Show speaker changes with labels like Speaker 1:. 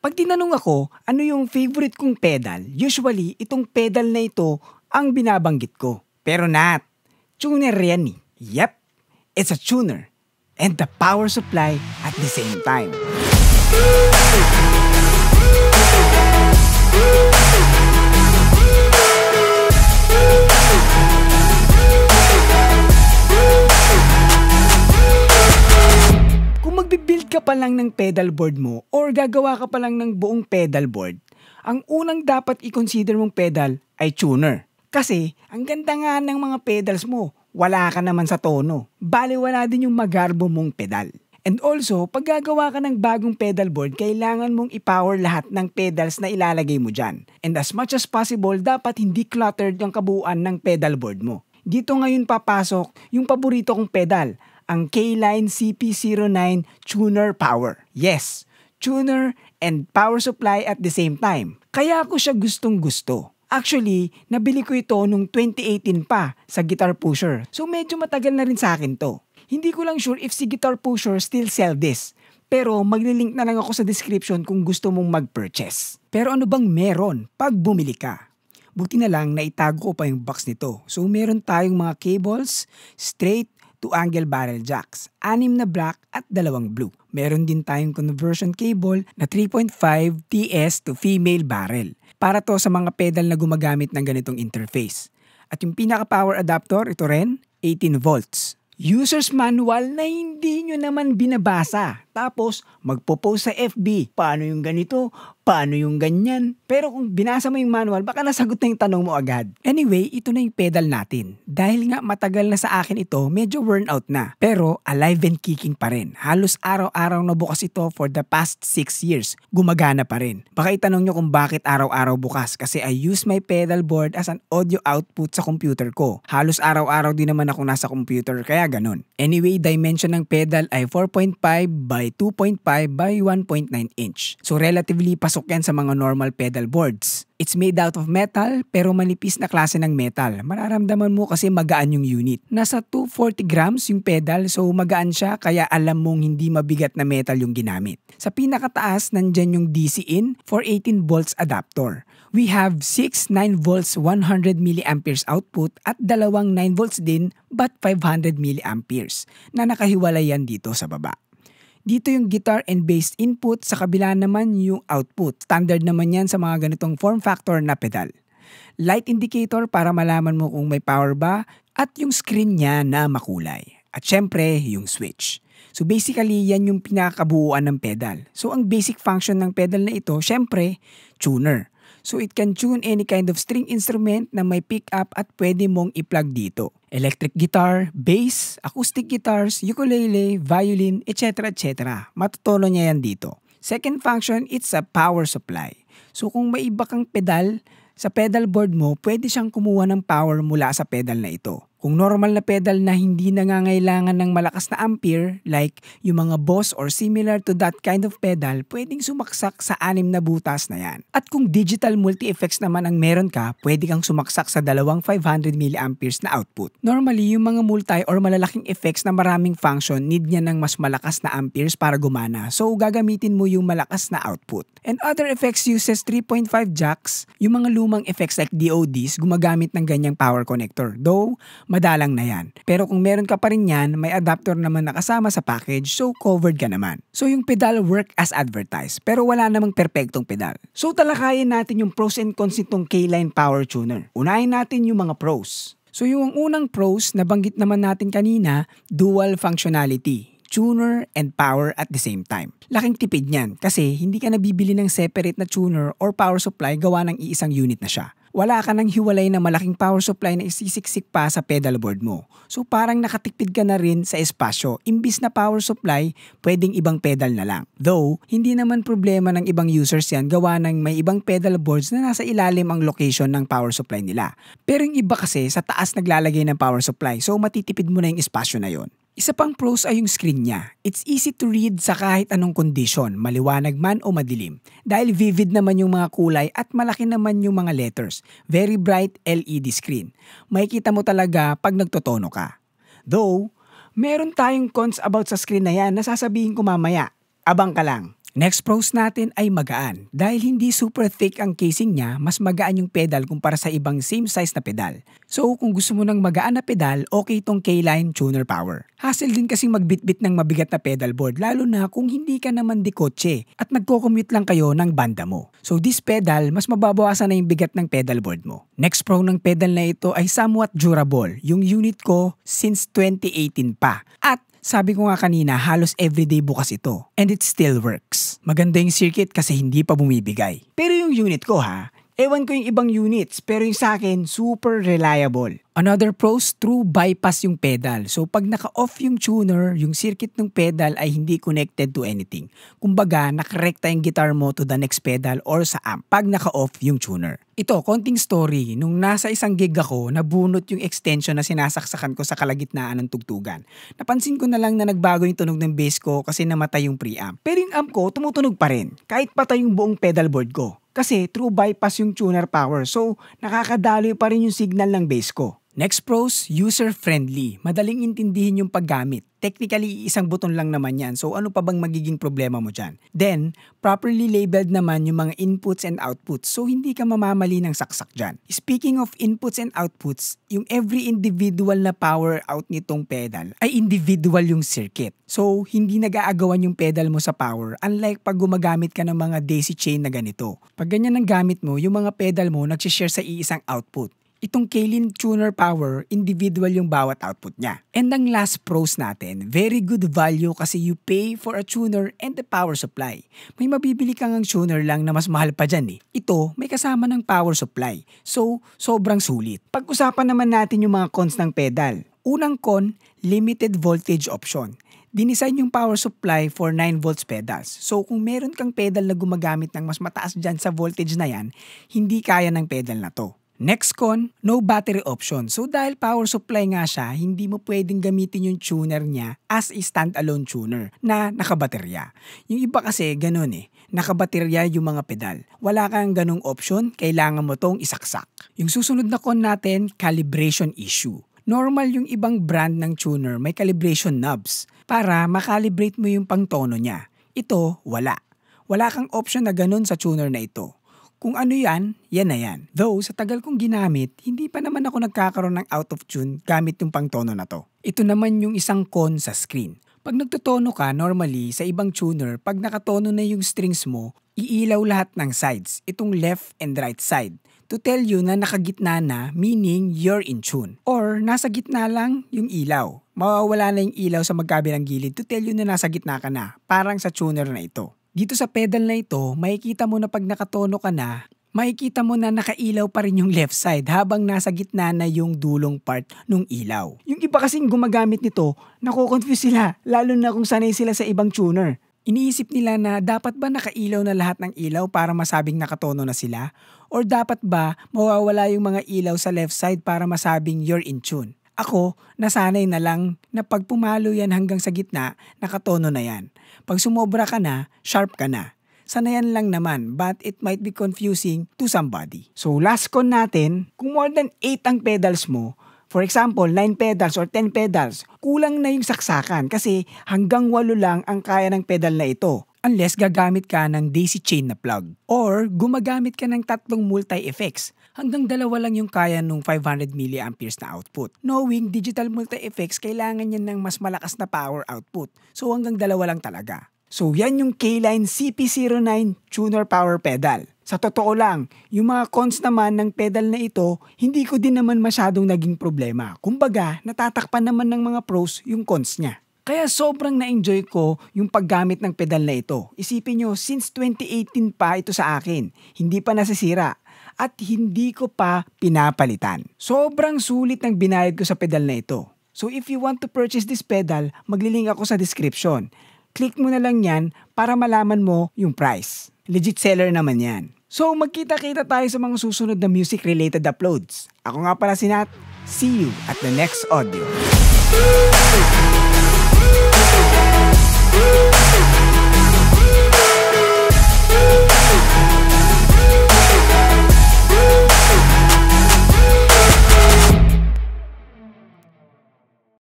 Speaker 1: Pag tinanong ako, ano yung favorite kong pedal, usually itong pedal na ito ang binabanggit ko. Pero not, tuner yan eh. Yep, it's a tuner. And the power supply at the same time. ka pa lang ng pedalboard mo or gagawa ka pa lang ng buong pedalboard, ang unang dapat i-consider mong pedal ay tuner. Kasi ang ganda nga ng mga pedals mo, wala ka naman sa tono. Baliwala din yung magarbo mong pedal. And also, pag gagawa ka ng bagong pedalboard, kailangan mong ipower lahat ng pedals na ilalagay mo dyan. And as much as possible, dapat hindi cluttered ang kabuuan ng pedalboard mo. Dito ngayon papasok yung paborito kong pedal, ang K-Line CP09 tuner power. Yes, tuner and power supply at the same time. Kaya ako siya gustong gusto. Actually, nabili ko ito nung 2018 pa sa Guitar Pusher. So medyo matagal na rin sa akin to. Hindi ko lang sure if si Guitar Pusher still sell this. Pero maglilink na lang ako sa description kung gusto mong mag-purchase. Pero ano bang meron pag bumili ka? Buti na lang na itago ko pa yung box nito. So meron tayong mga cables, straight to angle barrel jacks, anim na black at dalawang blue. Meron din tayong conversion cable na 3.5 TS to female barrel para to sa mga pedal na gumagamit ng ganitong interface. At yung pinaka power adapter, ito rin, 18 volts. User's manual na hindi nyo naman binabasa. Tapos, magpo-post sa FB. Paano yung ganito? Paano yung ganyan? Pero kung binasa mo yung manual, baka nasagot na yung tanong mo agad. Anyway, ito na yung pedal natin. Dahil nga matagal na sa akin ito, medyo worn out na. Pero alive and kicking pa rin. Halos araw-araw na bukas ito for the past 6 years. Gumagana pa rin. Baka itanong nyo kung bakit araw-araw bukas. Kasi I use my pedal board as an audio output sa computer ko. Halos araw-araw din naman ako nasa computer. Kaya mga ganun. Anyway, dimension ng pedal ay 4.5 by 2.5 by 1.9 inch. So relatively pasok yan sa mga normal pedal boards. It's made out of metal pero manipis na klase ng metal. Mararamdaman mo kasi magaan yung unit. Nasa 240 grams yung pedal so magaan siya kaya alam mong hindi mabigat na metal yung ginamit. Sa pinakataas nandyan yung DC in for 18 volts adapter. We have 6 9 volts 100 milliamperes output at dalawang 9 volts din but 500 milliamperes na nakahiwalay yan dito sa baba. Dito yung guitar and bass input, sa kabila naman yung output. Standard naman yan sa mga ganitong form factor na pedal. Light indicator para malaman mo kung may power ba at yung screen niya na makulay. At syempre, yung switch. So basically, yan yung pinakabuuan ng pedal. So ang basic function ng pedal na ito, syempre, tuner. So it can tune any kind of string instrument na may pick up at pwede mong i-plug dito. Electric guitar, bass, acoustic guitars, ukulele, violin, etc. etc. Matutuno niya yan dito. Second function, it's a power supply. So kung may iba kang pedal, sa pedal board mo, pwede siyang kumuha ng power mula sa pedal na ito. Kung normal na pedal na hindi nangangailangan ng malakas na ampere, like yung mga Boss or similar to that kind of pedal, pwedeng sumaksak sa anim na butas na yan. At kung digital multi-effects naman ang meron ka, pwede kang sumaksak sa dalawang 500 milliamperes na output. Normally, yung mga multi or malalaking effects na maraming function, need niya ng mas malakas na amperes para gumana. So, gagamitin mo yung malakas na output. And other effects uses 3.5 jacks. Yung mga lumang effects like DODs, gumagamit ng ganyang power connector. Though, madalang na yan. Pero kung meron ka pa rin yan, may adapter naman nakasama sa package so covered ka naman. So yung pedal work as advertised pero wala namang perpektong pedal. So talakayin natin yung pros and cons nitong K-Line Power Tuner. Unahin natin yung mga pros. So yung unang pros, na banggit naman natin kanina, dual functionality tuner and power at the same time. Laking tipid niyan kasi hindi ka nabibili ng separate na tuner or power supply gawa ng iisang unit na siya wala ka ng hiwalay na malaking power supply na isisiksik pa sa pedalboard mo. So parang nakatipid ka na rin sa espasyo. Imbis na power supply, pwedeng ibang pedal na lang. Though, hindi naman problema ng ibang users yan gawa ng may ibang pedalboards na nasa ilalim ang location ng power supply nila. Pero yung iba kasi sa taas naglalagay ng power supply so matitipid mo na yung espasyo na yon. Isa pang pros ay yung screen niya. It's easy to read sa kahit anong condition, maliwanag man o madilim. Dahil vivid naman yung mga kulay at malaki naman yung mga letters. Very bright LED screen. Makikita mo talaga pag nagtotono ka. Though, meron tayong cons about sa screen na yan na sasabihin ko mamaya. Abang ka lang. Next pros natin ay magaan. Dahil hindi super thick ang casing niya, mas magaan yung pedal kumpara sa ibang same size na pedal. So kung gusto mo ng magaan na pedal, okay itong K-Line Tuner Power. Hassle din kasi magbitbit ng mabigat na pedal board lalo na kung hindi ka naman di kotse at nagko-commute lang kayo ng banda mo. So this pedal, mas mababawasan na yung bigat ng pedal board mo. Next pro ng pedal na ito ay somewhat durable, yung unit ko since 2018 pa. At sabi ko nga kanina, halos everyday bukas ito. And it still works. Maganda yung circuit kasi hindi pa bumibigay. Pero yung unit ko ha, Ewan ko yung ibang units, pero yung sa akin, super reliable. Another pros, true bypass yung pedal. So pag naka-off yung tuner, yung circuit ng pedal ay hindi connected to anything. Kumbaga, nakarekta yung guitar mo to the next pedal or sa amp pag naka-off yung tuner. Ito, konting story. Nung nasa isang gig ako, nabunot yung extension na sinasaksakan ko sa kalagitnaan ng tugtugan. Napansin ko na lang na nagbago yung tunog ng bass ko kasi namatay yung preamp. Pero yung amp ko, tumutunog pa rin, kahit patay yung buong pedal board ko. Kasi true bypass yung tuner power. So, nakakadali pa rin yung signal ng base ko. NextPros, user-friendly. Madaling intindihin yung paggamit. Technically, isang buton lang naman yan. So ano pa bang magiging problema mo dyan? Then, properly labeled naman yung mga inputs and outputs. So hindi ka mamamali ng saksak dyan. Speaking of inputs and outputs, yung every individual na power out nitong pedal ay individual yung circuit. So hindi nag-aagawan yung pedal mo sa power. Unlike pag gumagamit ka ng mga daisy chain na ganito. Pag ganyan ang gamit mo, yung mga pedal mo nagsishare sa iisang output itong Kaylin Tuner Power, individual yung bawat output niya. And ang last pros natin, very good value kasi you pay for a tuner and the power supply. May mabibili kang ang tuner lang na mas mahal pa dyan eh. Ito, may kasama ng power supply. So, sobrang sulit. Pag-usapan naman natin yung mga cons ng pedal. Unang con, limited voltage option dinisign yung power supply for 9 volts pedals. So kung meron kang pedal na gumagamit ng mas mataas dyan sa voltage na yan, hindi kaya ng pedal na to. Nextcon, no battery option. So dahil power supply nga siya, hindi mo pwedeng gamitin yung tuner niya as a standalone tuner na nakabaterya. Yung iba kasi ganun eh, nakabaterya yung mga pedal. Wala kang ganung option, kailangan mo tong isaksak. Yung susunod na con natin, calibration issue. Normal yung ibang brand ng tuner may calibration knobs para makalibrate mo yung pangtono niya. Ito, wala. Wala kang option na ganun sa tuner na ito. Kung ano yan, yan na yan. Though sa tagal kong ginamit, hindi pa naman ako nagkakaroon ng out of tune gamit yung pangtono na to. Ito naman yung isang con sa screen. Pag nagtotono ka, normally, sa ibang tuner, pag nakatono na yung strings mo, iilaw lahat ng sides, itong left and right side, to tell you na nakagitna na, meaning you're in tune. Or, nasa gitna lang yung ilaw. Mawawala na yung ilaw sa magkabilang gilid to tell you na nasa gitna ka na, parang sa tuner na ito. Dito sa pedal na ito, makikita mo na pag nakatono ka na, makikita mo na nakailaw pa rin yung left side habang nasa gitna na yung dulong part ng ilaw. Yung iba kasing gumagamit nito, nako-confuse sila, lalo na kung sanay sila sa ibang tuner. Iniisip nila na dapat ba nakailaw na lahat ng ilaw para masabing nakatono na sila? Or dapat ba mawawala yung mga ilaw sa left side para masabing you're in tune? Ako, nasanay na lang na pag pumalo yan hanggang sa gitna, nakatono na yan. Pag sumobra ka na, sharp ka na. Sanayan lang naman but it might be confusing to somebody. So last con natin, kung more than 8 ang pedals mo, For example, 9 pedals or 10 pedals, kulang na yung saksakan kasi hanggang 8 lang ang kaya ng pedal na ito unless gagamit ka ng daisy chain na plug or gumagamit ka ng tatlong multi-effects hanggang dalawa lang yung kaya nung 500 mA na output. Knowing digital multi-effects, kailangan niya ng mas malakas na power output. So hanggang dalawa lang talaga. So yan yung K-Line CP09 tuner power pedal. Sa totoo lang, yung mga cons naman ng pedal na ito, hindi ko din naman masyadong naging problema. Kumbaga, natatakpan naman ng mga pros yung cons niya. Kaya sobrang na-enjoy ko yung paggamit ng pedal na ito. Isipin nyo, since 2018 pa ito sa akin. Hindi pa nasisira at hindi ko pa pinapalitan. Sobrang sulit ng binayad ko sa pedal na ito. So if you want to purchase this pedal, magliling ako sa description. Click mo na lang yan para malaman mo yung price. Legit seller naman yan. So magkita-kita tayo sa mga susunod na music-related uploads. Ako nga pala si Nat. See you at the next audio.